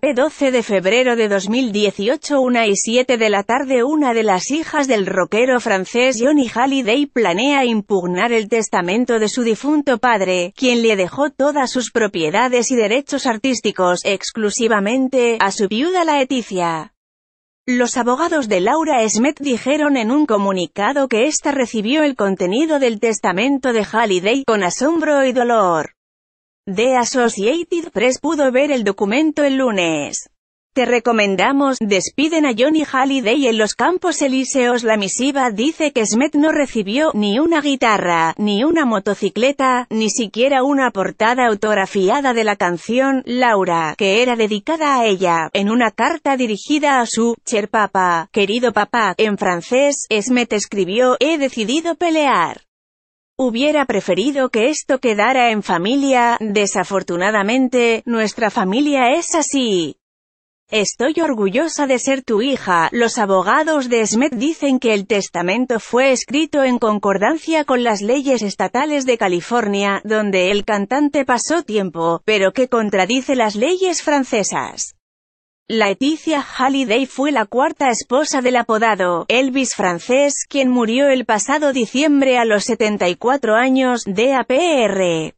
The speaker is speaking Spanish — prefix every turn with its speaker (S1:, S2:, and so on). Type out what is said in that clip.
S1: p 12 de febrero de 2018 una y 7 de la tarde Una de las hijas del rockero francés Johnny Halliday planea impugnar el testamento de su difunto padre, quien le dejó todas sus propiedades y derechos artísticos, exclusivamente, a su viuda Laetitia. Los abogados de Laura Smith dijeron en un comunicado que ésta recibió el contenido del testamento de Halliday, con asombro y dolor. The Associated Press pudo ver el documento el lunes. Te recomendamos, despiden a Johnny Halliday en los Campos Elíseos. La misiva dice que Smith no recibió ni una guitarra, ni una motocicleta, ni siquiera una portada autografiada de la canción, Laura, que era dedicada a ella, en una carta dirigida a su, cher papa, querido papá, en francés, Smith escribió, he decidido pelear. Hubiera preferido que esto quedara en familia, desafortunadamente, nuestra familia es así. Estoy orgullosa de ser tu hija. Los abogados de Smith dicen que el testamento fue escrito en concordancia con las leyes estatales de California, donde el cantante pasó tiempo, pero que contradice las leyes francesas. Laetitia Halliday fue la cuarta esposa del apodado Elvis francés, quien murió el pasado diciembre a los 74 años, de APR.